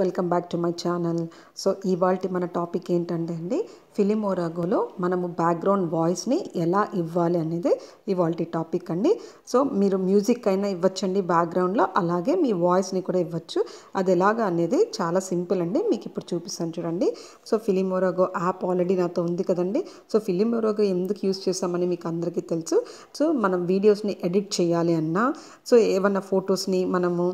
welcome back to my channel so ఇవాళ మన topic ఏంటంటే అండి ఫిలిం ఓరాగోలో మనము బ్యాక్గ్రౌండ్ వాయిస్ని ఎలా ఇవ్వాలి అనేది ఇవాళ టాపిక్ అండి సో మీరు మ్యూజిక్ అయినా ఇవ్వచ్చండి బ్యాక్గ్రౌండ్లో అలాగే మీ వాయిస్ని కూడా ఇవ్వచ్చు అది ఎలాగా అనేది చాలా సింపుల్ అండి మీకు ఇప్పుడు చూపిస్తాను చూడండి so FilmoraGo app already నాతో ఉంది కదండి సో ఫిలిం ఓరాగో ఎందుకు యూజ్ చేస్తామని మీకు అందరికీ తెలుసు సో మనం వీడియోస్ని ఎడిట్ చేయాలి అన్నా సో ఏమన్నా ఫొటోస్ని మనము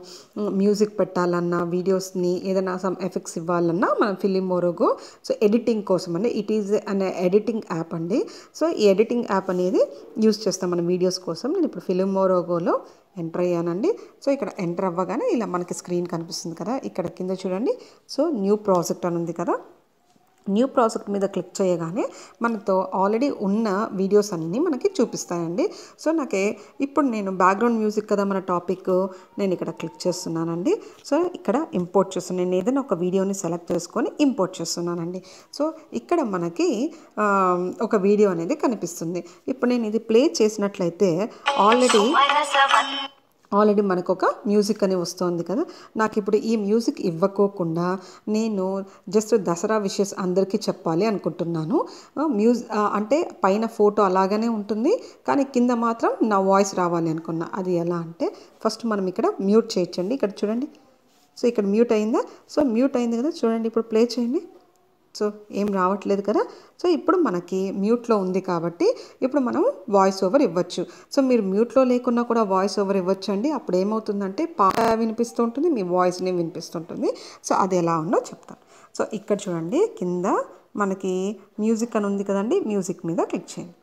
మ్యూజిక్ పెట్టాలన్నా వీడియోస్ని ఏదైనా సమ్ ఎఫెక్ట్స్ ఇవ్వాలన్నా మనం ఫిలిం మోరోగో సో ఎడిటింగ్ కోసం అండి ఇట్ ఈజ్ అనే ఎడిటింగ్ యాప్ అండి సో ఈ ఎడిటింగ్ యాప్ అనేది యూస్ చేస్తాం మన వీడియోస్ కోసం నేను ఇప్పుడు ఫిలిం మోరోగోలో ఎంటర్ అయ్యానండి సో ఇక్కడ ఎంటర్ అవ్వగానే ఇలా మనకి స్క్రీన్ కనిపిస్తుంది కదా ఇక్కడ కింద చూడండి సో న్యూ ప్రాజెక్ట్ అని ఉంది కదా న్యూ ప్రాజెక్ట్ మీద క్లిక్ చేయగానే మనతో ఆల్రెడీ ఉన్న వీడియోస్ అన్నీ మనకి చూపిస్తాయండి సో నాకే ఇప్పుడు నేను బ్యాక్గ్రౌండ్ మ్యూజిక్ కదా మన టాపిక్ నేను ఇక్కడ క్లిక్ చేస్తున్నానండి సో ఇక్కడ ఇంపోర్ట్ చేస్తున్నాను నేను ఏదైనా ఒక వీడియోని సెలెక్ట్ చేసుకొని ఇంపోర్ట్ చేస్తున్నానండి సో ఇక్కడ మనకి ఒక వీడియో అనేది కనిపిస్తుంది ఇప్పుడు నేను ఇది ప్లే చేసినట్లయితే ఆల్రెడీ ఆల్రెడీ మనకు ఒక మ్యూజిక్ అని వస్తుంది కదా నాకు ఇప్పుడు ఈ మ్యూజిక్ ఇవ్వకోకుండా నేను జస్ట్ దసరా విషెస్ అందరికీ చెప్పాలి అనుకుంటున్నాను మ్యూజ్ అంటే పైన ఫోటో అలాగనే ఉంటుంది కానీ కింద మాత్రం నా వాయిస్ రావాలి అనుకున్నా అది ఎలా అంటే ఫస్ట్ మనం ఇక్కడ మ్యూట్ చేయించండి ఇక్కడ చూడండి సో ఇక్కడ మ్యూట్ అయిందా సో మ్యూట్ అయింది కదా చూడండి ఇప్పుడు ప్లే చేయండి సో ఏం రావట్లేదు కదా సో ఇప్పుడు మనకి మ్యూట్లో ఉంది కాబట్టి ఇప్పుడు మనం వాయిస్ ఓవర్ ఇవ్వచ్చు సో మీరు మ్యూట్లో లేకున్నా కూడా వాయిస్ ఓవర్ ఇవ్వచ్చు అండి అప్పుడు ఏమవుతుందంటే పాట వినిపిస్తూ ఉంటుంది మీ వాయిస్ని వినిపిస్తుంటుంది సో అది ఎలా ఉందో చెప్తాను సో ఇక్కడ చూడండి కింద మనకి మ్యూజిక్ అని ఉంది కదండి మ్యూజిక్ మీద క్లిక్ చేయండి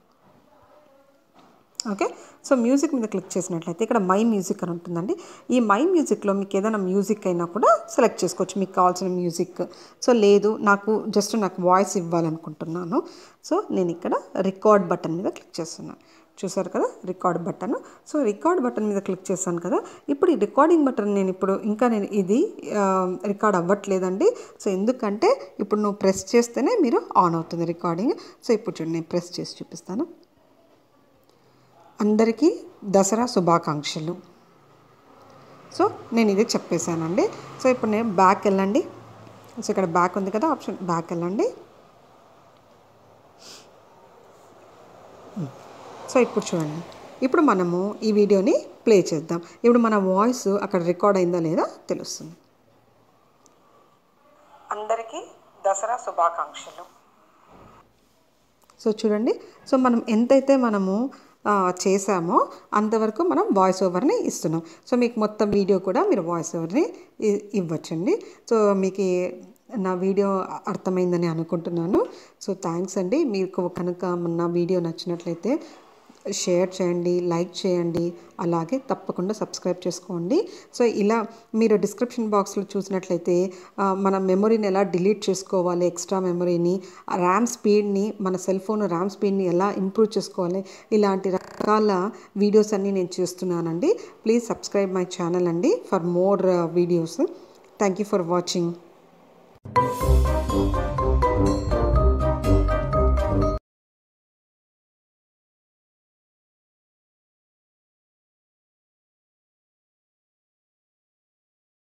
ఓకే సో మ్యూజిక్ మీద క్లిక్ చేసినట్లయితే ఇక్కడ మై మ్యూజిక్ అని ఉంటుందండి ఈ మై మ్యూజిక్లో మీకు ఏదైనా మ్యూజిక్ అయినా కూడా సెలెక్ట్ చేసుకోవచ్చు మీకు కావాల్సిన మ్యూజిక్ సో లేదు నాకు జస్ట్ నాకు వాయిస్ ఇవ్వాలనుకుంటున్నాను సో నేను ఇక్కడ రికార్డ్ బటన్ మీద క్లిక్ చేస్తున్నాను చూసారు కదా record button so record button మీద క్లిక్ చేశాను కదా ఇప్పుడు ఈ రికార్డింగ్ బటన్ నేను ఇప్పుడు ఇంకా నేను ఇది రికార్డ్ అవ్వట్లేదండి సో ఎందుకంటే ఇప్పుడు నువ్వు ప్రెస్ చేస్తేనే మీరు ఆన్ అవుతుంది రికార్డింగ్ సో ఇప్పుడు చూడండి నేను ప్రెస్ చేసి చూపిస్తాను అందరికీ దసరా శుభాకాంక్షలు సో నేను ఇదే చెప్పేశానండి సో ఇప్పుడు నేను బ్యాక్ వెళ్ళండి సో ఇక్కడ బ్యాక్ ఉంది కదా ఆప్షన్ బ్యాక్ వెళ్ళండి సో ఇప్పుడు చూడండి ఇప్పుడు మనము ఈ వీడియోని ప్లే చేద్దాం ఇప్పుడు మన వాయిస్ అక్కడ రికార్డ్ అయిందా లేదా తెలుస్తుంది అందరికీ దసరా శుభాకాంక్షలు సో చూడండి సో మనం ఎంతైతే మనము చేసామో అంతవరకు మనం వాయిస్ ఓవర్ని ఇస్తున్నాం సో మీకు మొత్తం వీడియో కూడా మీరు వాయిస్ ఓవర్ని ఇవ్వచ్చండి సో మీకు నా వీడియో అర్థమైందని అనుకుంటున్నాను సో థ్యాంక్స్ అండి మీకు కనుక నా వీడియో నచ్చినట్లయితే షేర్ చేయండి లైక్ చేయండి అలాగే తప్పకుండా సబ్స్క్రైబ్ చేసుకోండి సో ఇలా మీరు డిస్క్రిప్షన్ బాక్స్లో చూసినట్లయితే మన మెమొరీని ఎలా డిలీట్ చేసుకోవాలి ఎక్స్ట్రా మెమొరీని ర్యామ్ స్పీడ్ని మన సెల్ ఫోన్ ర్యామ్ స్పీడ్ని ఎలా ఇంప్రూవ్ చేసుకోవాలి ఇలాంటి రకాల వీడియోస్ అన్నీ నేను చేస్తున్నానండి ప్లీజ్ సబ్స్క్రైబ్ మై ఛానల్ అండి for more videos thank you for watching